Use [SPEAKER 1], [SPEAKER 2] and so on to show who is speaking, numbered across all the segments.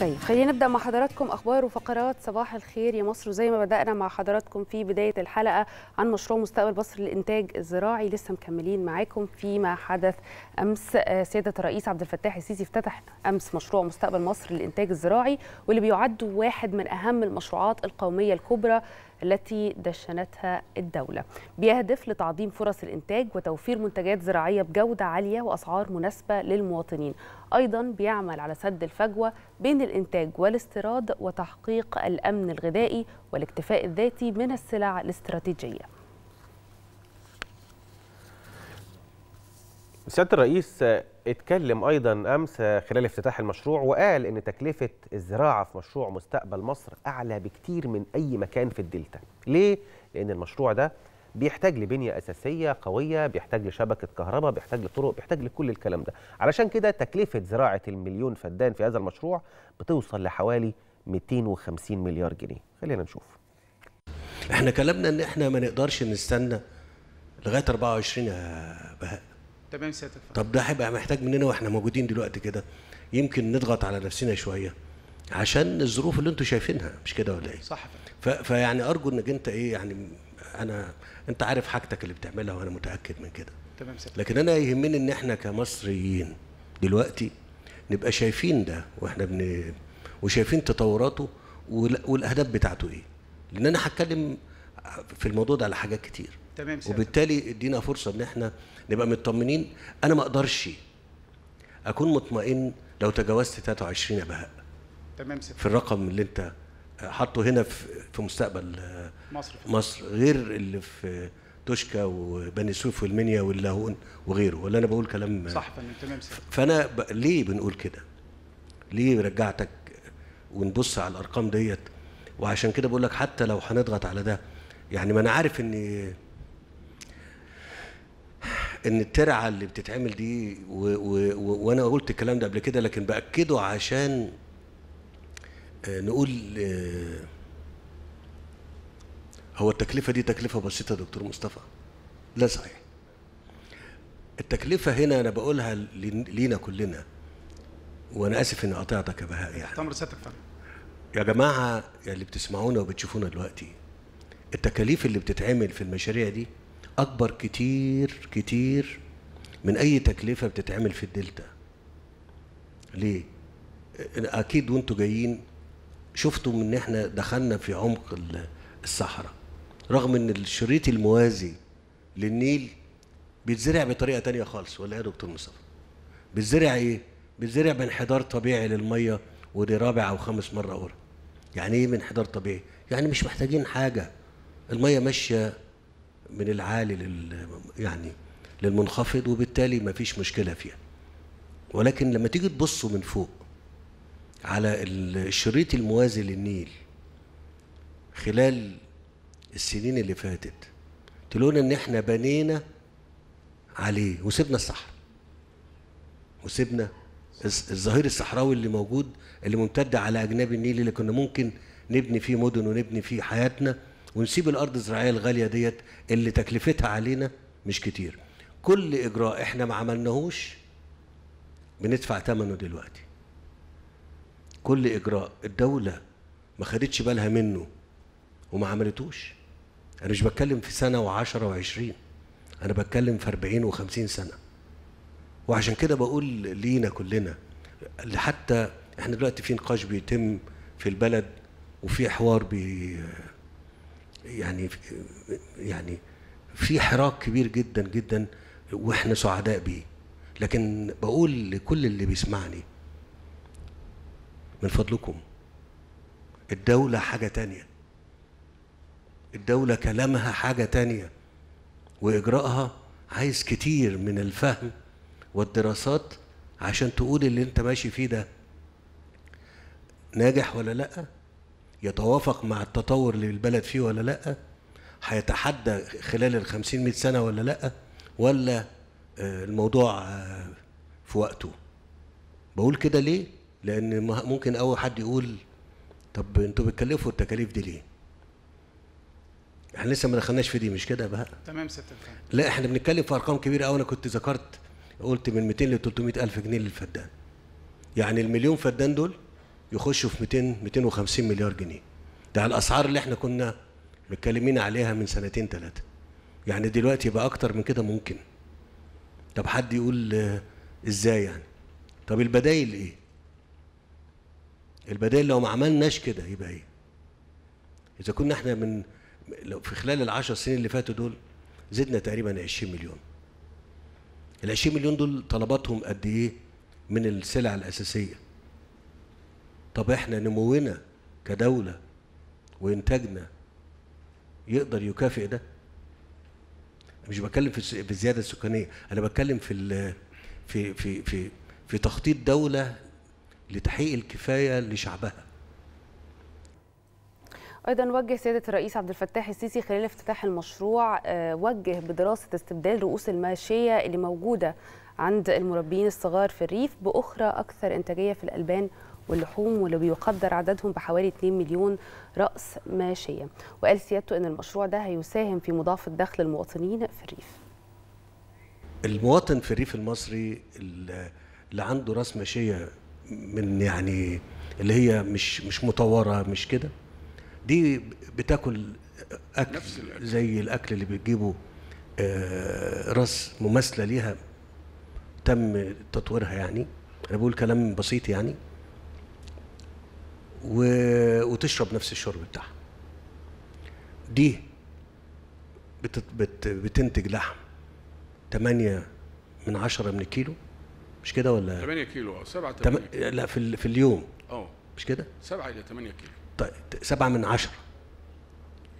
[SPEAKER 1] طيب خلينا نبدا مع حضراتكم اخبار وفقرات صباح الخير يا مصر وزي ما بدانا مع حضراتكم في بدايه الحلقه عن مشروع مستقبل مصر للانتاج الزراعي لسه مكملين معاكم فيما حدث امس آه، سياده الرئيس عبد الفتاح السيسي افتتح امس مشروع مستقبل مصر للانتاج الزراعي واللي بيعد واحد من اهم المشروعات القوميه الكبرى التي دشنتها الدولة بيهدف لتعظيم فرص الإنتاج وتوفير منتجات زراعية بجودة عالية وأسعار مناسبة للمواطنين أيضا بيعمل على سد الفجوة بين الإنتاج والاستيراد وتحقيق الأمن الغذائي والاكتفاء الذاتي من السلع الاستراتيجية
[SPEAKER 2] سياده الرئيس اتكلم ايضا امس خلال افتتاح المشروع وقال ان تكلفه الزراعه في مشروع مستقبل مصر اعلى بكتير من اي مكان في الدلتا ليه لان المشروع ده بيحتاج لبنيه اساسيه قويه بيحتاج لشبكه كهرباء بيحتاج لطرق بيحتاج لكل الكلام ده علشان كده تكلفه زراعه المليون فدان في هذا المشروع بتوصل لحوالي 250 مليار جنيه خلينا نشوف
[SPEAKER 3] احنا كلامنا ان احنا ما نقدرش نستنى لغايه 24 يا بهاء تمام سيادتك طب ده هيبقى محتاج مننا واحنا موجودين دلوقتي كده يمكن نضغط على نفسنا شويه عشان الظروف اللي انتم شايفينها مش كده ولا ايه؟ صح فيعني ارجو انك انت ايه يعني انا انت عارف حاجتك اللي بتعملها وانا متاكد من كده تمام سيدي لكن انا يهمني ان احنا كمصريين دلوقتي نبقى شايفين ده واحنا بن وشايفين تطوراته والاهداف بتاعته ايه؟ لان انا هتكلم في الموضوع ده على حاجات كتير تمام سيدي وبالتالي ادينا فرصه ان احنا نبقى مطمنين انا ما اقدرش اكون مطمئن لو تجاوزت 23 بهاء تمام سيدي في الرقم اللي انت حاطه هنا في مستقبل مصر في مصر غير اللي في توشكا وبني سويف والمنيا واللاهون وغيره ولا انا بقول كلام صح تمام سيدي فانا ب... ليه بنقول كده؟ ليه رجعتك ونبص على الارقام ديت وعشان كده بقول لك حتى لو هنضغط على ده يعني ما انا عارف ان ان الترعه اللي بتتعمل دي و و وانا قلت الكلام ده قبل كده لكن باكده عشان آه، نقول آه، هو التكلفه دي تكلفه بسيطه يا دكتور مصطفى لا صحيح التكلفه هنا انا بقولها لينا كلنا وانا اسف اني قطعتك يا بهاء يعني تمر سيادتك يا جماعه اللي بتسمعونا وبتشوفونا دلوقتي التكاليف اللي بتتعمل في المشاريع دي اكبر كتير كتير من اي تكلفه بتتعمل في الدلتا ليه اكيد وانتوا جايين شفتوا ان احنا دخلنا في عمق الصحراء رغم ان الشريط الموازي للنيل بيتزرع بطريقه تانية خالص ولا يا دكتور مصطفى بيتزرع ايه بيتزرع بانحدار طبيعي للميه ودي رابع او خامس مره اورا يعني ايه انحدار طبيعي يعني مش محتاجين حاجه الميه ماشيه من العالي لل يعني للمنخفض وبالتالي ما فيش مشكلة فيها ولكن لما تيجي تبصوا من فوق على الشريط الموازي للنيل خلال السنين اللي فاتت تلاقون ان احنا بنينا عليه وسبنا الصحراء وسبنا الظهير الصحراوي اللي موجود اللي ممتد على اجناب النيل اللي كنا ممكن نبني فيه مدن ونبني فيه حياتنا ونسيب الارض الزراعيه الغاليه ديت اللي تكلفتها علينا مش كتير كل اجراء احنا ما عملناهوش بندفع ثمنه دلوقتي كل اجراء الدوله ما خدتش بالها منه وما عملتوش انا مش بتكلم في سنه وعشرة وعشرين انا بتكلم في 40 و50 سنه وعشان كده بقول لينا كلنا حتى احنا دلوقتي في نقاش بيتم في البلد وفي حوار بي يعني يعني في حراك كبير جدا جدا واحنا سعداء بيه لكن بقول لكل اللي بيسمعني من فضلكم الدولة حاجة تانية الدولة كلامها حاجة تانية وإجراءها عايز كتير من الفهم والدراسات عشان تقول اللي انت ماشي فيه ده ناجح ولا لأ يتوافق مع التطور اللي البلد فيه ولا لا هيتحدى خلال ال 50 100 سنه ولا لا ولا آه، الموضوع آه، في وقته بقول كده ليه لان ممكن اول حد يقول طب انتوا بتكلفوا التكاليف دي ليه احنا لسه ما دخلناش في دي مش كده بقى تمام سياده لا احنا بنتكلم في ارقام كبيره قوي انا كنت ذكرت قلت من 200 ل 300 الف جنيه للفدان يعني المليون فدان دول يخشوا في 200 250 مليار جنيه ده على الاسعار اللي احنا كنا متكلمين عليها من سنتين ثلاثه يعني دلوقتي بقى اكتر من كده ممكن طب حد يقول آه، ازاي يعني طب البدايل ايه البدايل لو ما عملناش كده يبقى ايه اذا كنا احنا من لو في خلال العشر سنين اللي فاتوا دول زدنا تقريبا 20 مليون ال 20 مليون دول طلباتهم قد ايه من السلع الاساسيه طب احنا نمونا كدولة وإنتاجنا يقدر يكافئ ده؟ مش بتكلم في الزيادة السكانية، أنا بتكلم في في في في في تخطيط دولة لتحقيق الكفاية لشعبها.
[SPEAKER 1] ايضا وجه سياده الرئيس عبد الفتاح السيسي خلال افتتاح المشروع آه، وجه بدراسه استبدال رؤوس الماشيه اللي موجوده عند المربيين الصغار في الريف باخرى اكثر انتاجيه في الالبان واللحوم واللي بيقدر عددهم بحوالي 2 مليون رأس ماشية وقال سيادته أن المشروع ده هيساهم في مضاعفة دخل المواطنين في الريف
[SPEAKER 3] المواطن في الريف المصري اللي عنده راس ماشيه من يعني اللي هي مش مش مطوره مش كده دي بتاكل اكل نفس الأكل. زي الاكل اللي بتجيبه آه، راس مماثله ليها تم تطويرها يعني انا بقول كلام بسيط يعني و... وتشرب نفس الشرب بتاعها دي بت... بت... بتنتج لحم 8 من 10 من الكيلو مش كده ولا
[SPEAKER 1] 8 كيلو اه 7 8 تم... لا
[SPEAKER 3] في ال... في اليوم اه مش كده
[SPEAKER 1] 7 الى 8 كيلو
[SPEAKER 3] طيب 7 من 10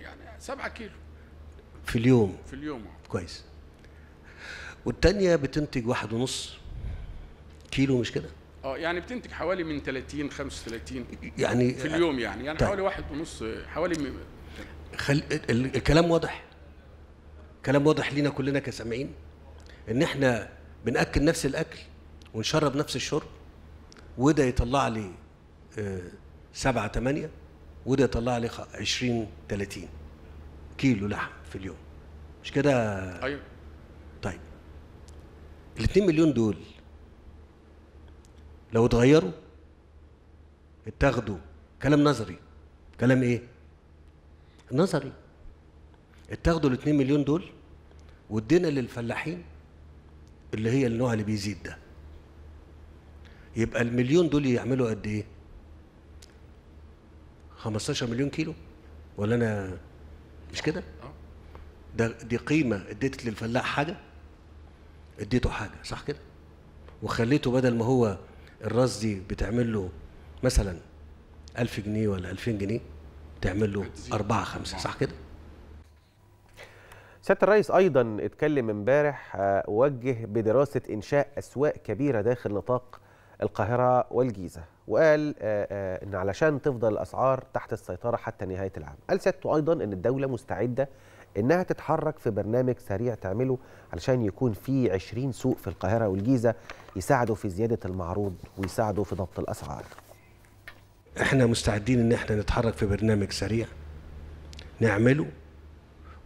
[SPEAKER 1] يعني 7 كيلو في اليوم في اليوم اه
[SPEAKER 3] كويس والتانية بتنتج واحد ونص كيلو مش كده
[SPEAKER 1] اه يعني بتنتج حوالي من 30 35 يعني في اليوم يعني يعني طيب. حوالي واحد ونص حوالي م...
[SPEAKER 3] خل... الكلام واضح كلام واضح لينا كلنا كسامعين ان احنا بناكل نفس الاكل ونشرب نفس الشرب وده يطلع لي آه، سبعة ثمانية وده يطلع لي عشرين ثلاثين كيلو لحم في اليوم مش كده؟ أيوة طيب الاثنين مليون دول لو اتغيروا اتاخدوا كلام نظري كلام ايه نظري اتاخدوا الاتنين مليون دول وادينا للفلاحين اللي هي النوع اللي بيزيد ده يبقى المليون دول يعملوا قد ايه 15 مليون كيلو ولا انا مش كده ده دي قيمه اديت للفلاح حاجه اديته حاجه صح كده وخليته بدل ما هو الراس دي بتعمل له مثلا 1000 جنيه ولا 2000 جنيه تعمل له 4 5 صح كده؟
[SPEAKER 2] سياده الرئيس ايضا اتكلم امبارح آه، وجه بدراسه انشاء اسواق كبيره داخل نطاق القاهره والجيزه وقال آه، آه، ان علشان تفضل الاسعار تحت السيطره حتى نهايه العام قال سيادته ايضا ان الدوله مستعده انها تتحرك في برنامج سريع تعمله علشان يكون في 20 سوق في القاهره والجيزه يساعدوا في زياده المعروض ويساعدوا في ضبط الاسعار. احنا مستعدين ان احنا نتحرك في برنامج سريع نعمله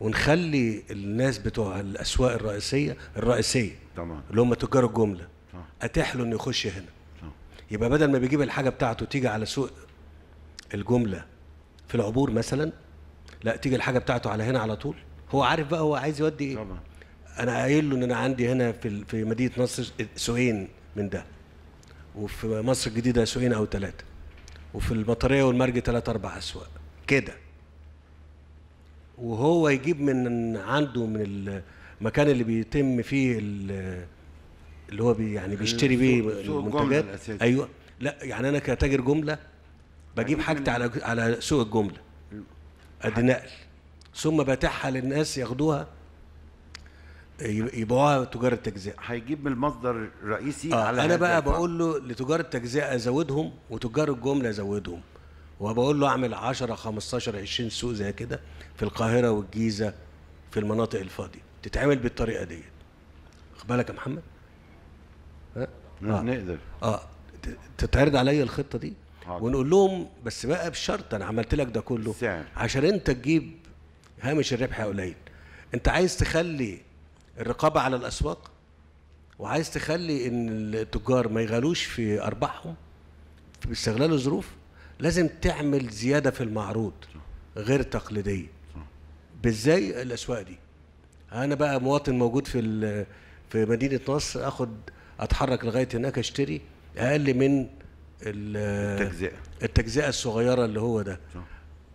[SPEAKER 3] ونخلي الناس بتوع الاسواق الرئيسيه الرئيسيه تمام اللي هم تجار الجمله اتاح له انه يخش هنا يبقى بدل ما بيجيب الحاجه بتاعته تيجي على سوق الجمله في العبور مثلا لا تيجي الحاجه بتاعته على هنا على طول هو عارف بقى هو عايز يودي ايه طبعا انا قايل له ان انا عندي هنا في في مدينه نصر سوقين من ده وفي مصر الجديده سوقين او ثلاثه وفي المطريه والمرج ثلاثة اربع اسواق كده وهو يجيب من عنده من المكان اللي بيتم فيه اللي هو بي يعني بيشتري بيه المنتجات ايوه لا يعني انا كتاجر جمله بجيب حاجتي على على سوق الجمله ادي نقل ثم باتعها للناس ياخدوها يبيعوها تجار التجزئه هيجيب من المصدر الرئيسي آه. على انا بقى بقول له لتجار التجزئه ازودهم وتجار الجمله ازودهم وبقول له اعمل 10 15 20 سوق زي كده في القاهره والجيزه في المناطق الفاضيه تتعمل بالطريقه ديت خد بالك يا محمد ها؟ آه. نقدر اه تتعرض عليا الخطه دي ونقول لهم بس بقى بشرط انا عملت لك ده كله سعر. عشان انت تجيب هامش الربح قليل انت عايز تخلي الرقابه على الاسواق وعايز تخلي ان التجار ما يغلوش في ارباحهم باستغلال الظروف لازم تعمل زياده في المعروض غير تقليديه بالزي الاسواق دي انا بقى مواطن موجود في في مدينه نصر اخد اتحرك لغايه هناك اشتري اقل من التجزئه التجزئه الصغيره اللي هو ده صح.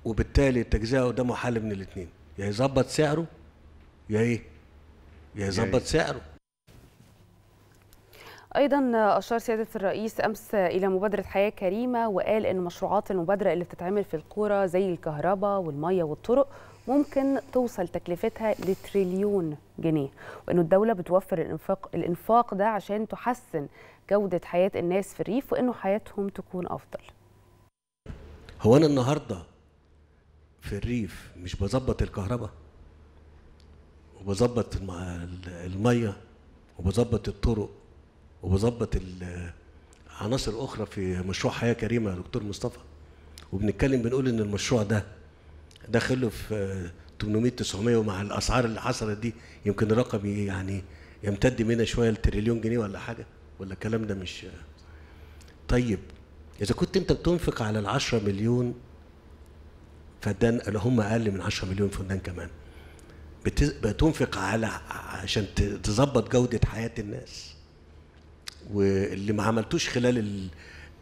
[SPEAKER 3] وبالتالي التجزئه قدامه حل من الاثنين يا يظبط سعره يا ايه يا يظبط إيه؟ سعره
[SPEAKER 1] ايضا اشار سياده الرئيس امس الى مبادره حياه كريمه وقال ان مشروعات المبادره اللي بتتعمل في القرى زي الكهرباء والميه والطرق ممكن توصل تكلفتها لتريليون جنيه وانه الدوله بتوفر الانفاق الانفاق ده عشان تحسن جوده حياه الناس في الريف وانه حياتهم تكون افضل
[SPEAKER 3] هو انا النهارده في الريف مش بظبط الكهرباء وبظبط الميه وبظبط الطرق وبظبط عناصر اخرى في مشروع حياه كريمه يا دكتور مصطفى وبنتكلم بنقول ان المشروع ده داخله في 800 900 ومع الاسعار اللي حصلت دي يمكن الرقم يعني يمتد منها شويه لتريليون جنيه ولا حاجه ولا الكلام ده مش طيب اذا كنت انت بتنفق على ال 10 مليون فدان اللي هم اقل من 10 مليون فدان كمان بتنفق على عشان تظبط جوده حياه الناس واللي ما عملتوش خلال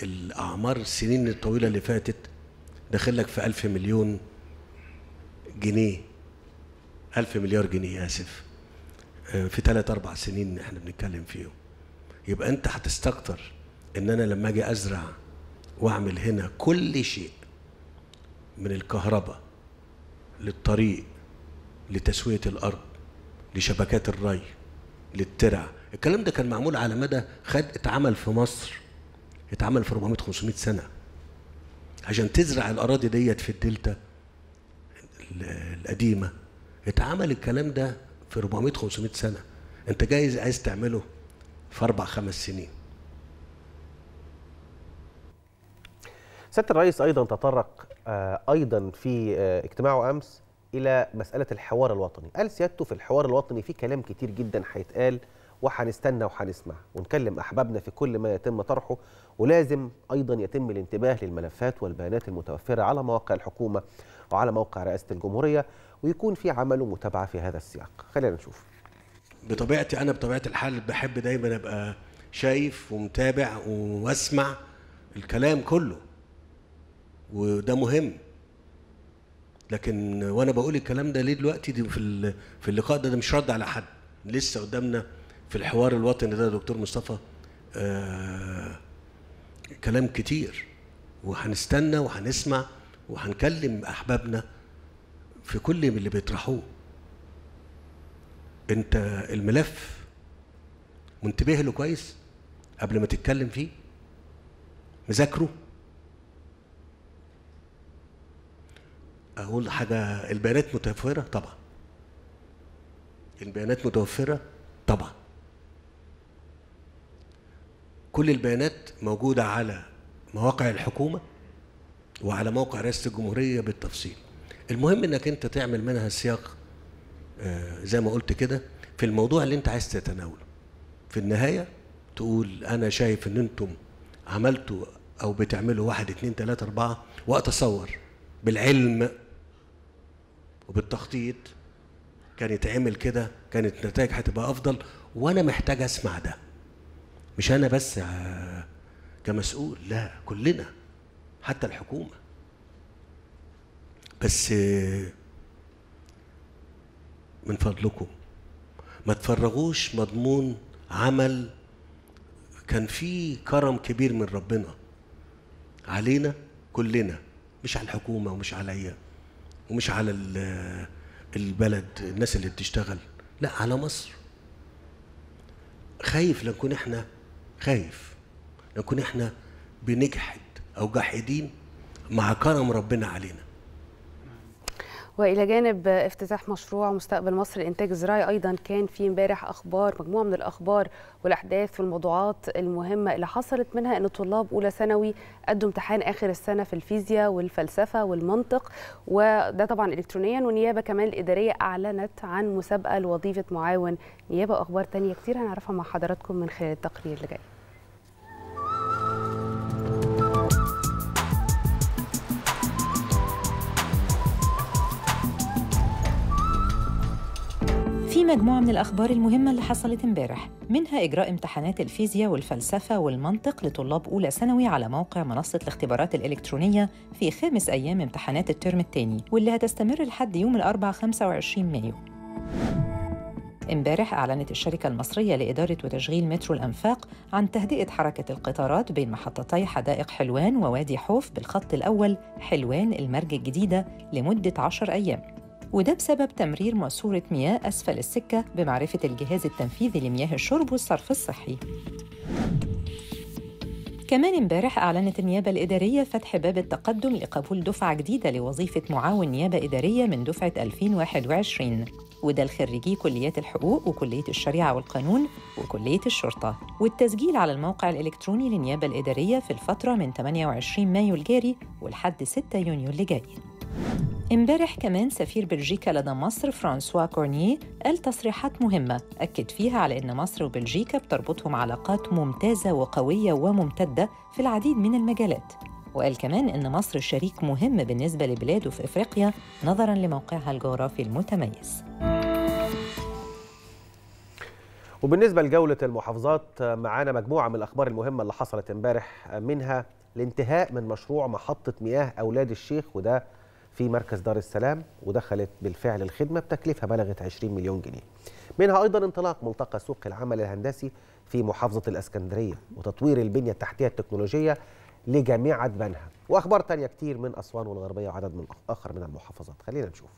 [SPEAKER 3] الاعمار السنين الطويله اللي فاتت داخلك في 1000 مليون جنيه ألف مليار جنيه آسف آه، في ثلاث أربع سنين احنا بنتكلم فيهم يبقى أنت هتستكتر إن أنا لما أجي أزرع وأعمل هنا كل شيء من الكهرباء للطريق لتسوية الأرض لشبكات الري للترع الكلام ده كان معمول على مدى خد اتعمل في مصر اتعمل في 400 500 سنه عشان تزرع الاراضي ديت في الدلتا القديمه اتعمل الكلام ده في 400 500 سنه انت جايز عايز تعمله في اربع خمس سنين
[SPEAKER 2] سياده الرئيس ايضا تطرق آه، ايضا في آه، اجتماعه امس الى مساله الحوار الوطني قال سيادته في الحوار الوطني في كلام كتير جدا هيتقال وهنستنى وهنسمع ونكلم احبابنا في كل ما يتم طرحه ولازم ايضا يتم الانتباه للملفات والبيانات المتوفره على مواقع الحكومه وعلى موقع رئاسه الجمهوريه ويكون في عمل ومتابعه في هذا السياق خلينا نشوف بطبيعتي انا بطبيعه الحال بحب دايما
[SPEAKER 3] ابقى شايف ومتابع واسمع الكلام كله وده مهم لكن وانا بقول الكلام ده ليه دلوقتي دي في في اللقاء ده ده مش رد على حد لسه قدامنا في الحوار الوطني ده دكتور مصطفى آه كلام كتير وهنستنى وهنسمع وهنكلم احبابنا في كل اللي بيطرحوه انت الملف منتبه له كويس قبل ما تتكلم فيه مذاكره اقول حاجه البيانات متوفره طبعا البيانات متوفره طبعا كل البيانات موجودة على مواقع الحكومة وعلى موقع رئاسة الجمهورية بالتفصيل المهم انك انت تعمل منها سياق آه، زي ما قلت كده في الموضوع اللي انت عايز تتناوله في النهاية تقول انا شايف ان انتم عملتوا او بتعملوا واحد اتنين تلاتة اربعة واتصور بالعلم وبالتخطيط كان عمل كده كانت النتائج هتبقى افضل وانا محتاج اسمع ده مش انا بس كمسؤول لا كلنا حتى الحكومه بس من فضلكم ما تفرغوش مضمون عمل كان فيه كرم كبير من ربنا علينا كلنا مش على الحكومه ومش عليا ومش على البلد الناس اللي بتشتغل لا على مصر خايف لنكون احنا خايف نكون احنا بنجحد او جاحدين مع كرم ربنا علينا
[SPEAKER 1] والى جانب افتتاح مشروع مستقبل مصر الانتاج الزراعي ايضا كان في امبارح اخبار مجموعه من الاخبار والاحداث والموضوعات المهمه اللي حصلت منها ان طلاب اولى ثانوي ادوا امتحان اخر السنه في الفيزياء والفلسفه والمنطق وده طبعا الكترونيا والنيابه كمان الاداريه اعلنت عن مسابقه لوظيفه معاون نيابه واخبار تانية كتير هنعرفها مع حضراتكم من خلال التقرير اللي جاي
[SPEAKER 4] مجموعة من الأخبار المهمة اللي حصلت امبارح منها إجراء امتحانات الفيزياء والفلسفة والمنطق لطلاب أولى ثانوي على موقع منصة الاختبارات الإلكترونية في خامس أيام امتحانات الترم الثاني واللي هتستمر لحد يوم الأربعاء 25 مايو امبارح أعلنت الشركة المصرية لإدارة وتشغيل مترو الأنفاق عن تهدئة حركة القطارات بين محطتي حدائق حلوان ووادي حوف بالخط الأول حلوان المرج الجديدة لمدة 10 أيام وده بسبب تمرير ماسورة مياه أسفل السكة بمعرفة الجهاز التنفيذي لمياه الشرب والصرف الصحي كمان امبارح أعلنت النيابة الإدارية فتح باب التقدم لقبول دفعة جديدة لوظيفة معاون نيابة إدارية من دفعة 2021 وده لخريجي كليات الحقوق وكلية الشريعة والقانون وكلية الشرطة والتسجيل على الموقع الإلكتروني للنيابة الإدارية في الفترة من 28 مايو الجاري ولحد 6 يونيو اللي جاي امبارح كمان سفير بلجيكا لدى مصر فرانسوا كورني قال تصريحات مهمة أكد فيها على أن مصر وبلجيكا بتربطهم علاقات ممتازة وقوية وممتدة في العديد من المجالات وقال كمان أن مصر شريك مهم بالنسبة لبلاده في إفريقيا نظراً لموقعها الجغرافي المتميز
[SPEAKER 2] وبالنسبة لجولة المحافظات معانا مجموعة من الأخبار المهمة اللي حصلت امبارح منها الانتهاء من مشروع محطة مياه أولاد الشيخ وده في مركز دار السلام ودخلت بالفعل الخدمة بتكلفة بلغت 20 مليون جنيه منها أيضا انطلاق ملتقى سوق العمل الهندسي في محافظة الأسكندرية وتطوير البنية التحتية التكنولوجية لجامعة بنها وأخبار تانية كتير من أسوان والغربية وعدد من آخر من المحافظات خلينا نشوف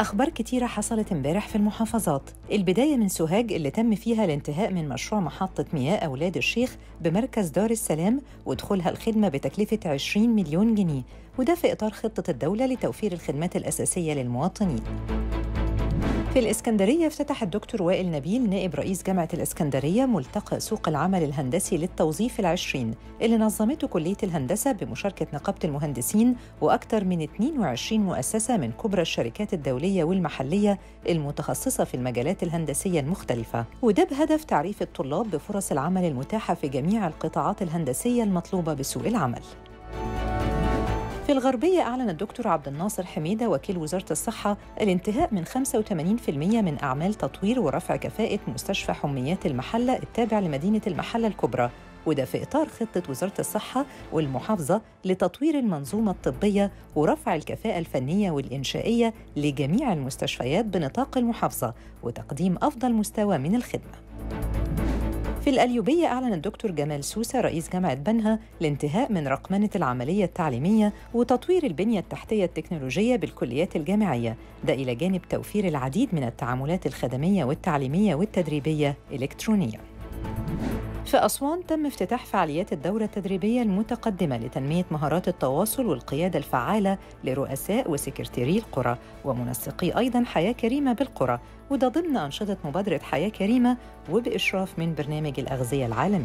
[SPEAKER 4] أخبار كتيرة حصلت امبارح في المحافظات البداية من سوهاج اللي تم فيها الانتهاء من مشروع محطة مياه أولاد الشيخ بمركز دار السلام ودخولها الخدمة بتكلفة 20 مليون جنيه وده في إطار خطة الدولة لتوفير الخدمات الأساسية للمواطنين في الإسكندرية افتتح الدكتور وائل نبيل نائب رئيس جامعة الإسكندرية ملتقى سوق العمل الهندسي للتوظيف العشرين اللي نظمته كلية الهندسة بمشاركة نقابة المهندسين وأكثر من 22 مؤسسة من كبرى الشركات الدولية والمحلية المتخصصة في المجالات الهندسية المختلفة وده بهدف تعريف الطلاب بفرص العمل المتاحة في جميع القطاعات الهندسية المطلوبة بسوق العمل في الغربية أعلن الدكتور عبد الناصر حميدة وكيل وزارة الصحة الانتهاء من 85% من أعمال تطوير ورفع كفاءة مستشفى حميات المحلة التابع لمدينة المحلة الكبرى وده في إطار خطة وزارة الصحة والمحافظة لتطوير المنظومة الطبية ورفع الكفاءة الفنية والإنشائية لجميع المستشفيات بنطاق المحافظة وتقديم أفضل مستوى من الخدمة في الأليوبية أعلن الدكتور جمال سوسة رئيس جامعة بنها الانتهاء من رقمنة العملية التعليمية وتطوير البنية التحتية التكنولوجية بالكليات الجامعية ده إلى جانب توفير العديد من التعاملات الخدمية والتعليمية والتدريبية إلكترونياً في أسوان تم افتتاح فعاليات الدورة التدريبية المتقدمة لتنمية مهارات التواصل والقيادة الفعالة لرؤساء وسكرتيري القرى ومنسقي أيضا حياة كريمة بالقرى وده ضمن أنشطة مبادرة حياة كريمة وبإشراف من برنامج الأغذية العالمي.